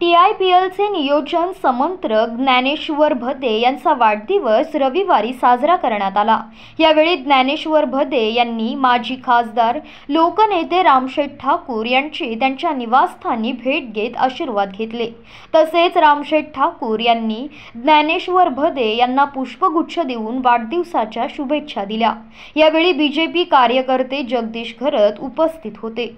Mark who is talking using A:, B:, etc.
A: टीआयपीएलचे नियोजन समंत्र ज्ञानेश्वर भदे यांचा वाढदिवस रविवारी साजरा करण्यात आला यावेळी ज्ञानेश्वर भदे यांनी माजी खासदार लोकनेते रामशेठ ठाकूर यांची त्यांच्या निवासस्थानी भेट घेत आशीर्वाद घेतले तसेच रामशेठ ठाकूर यांनी ज्ञानेश्वर भदे यांना पुष्पगुच्छ देऊन वाढदिवसाच्या शुभेच्छा दिल्या यावेळी बीजेपी कार्यकर्ते जगदीश घरत उपस्थित होते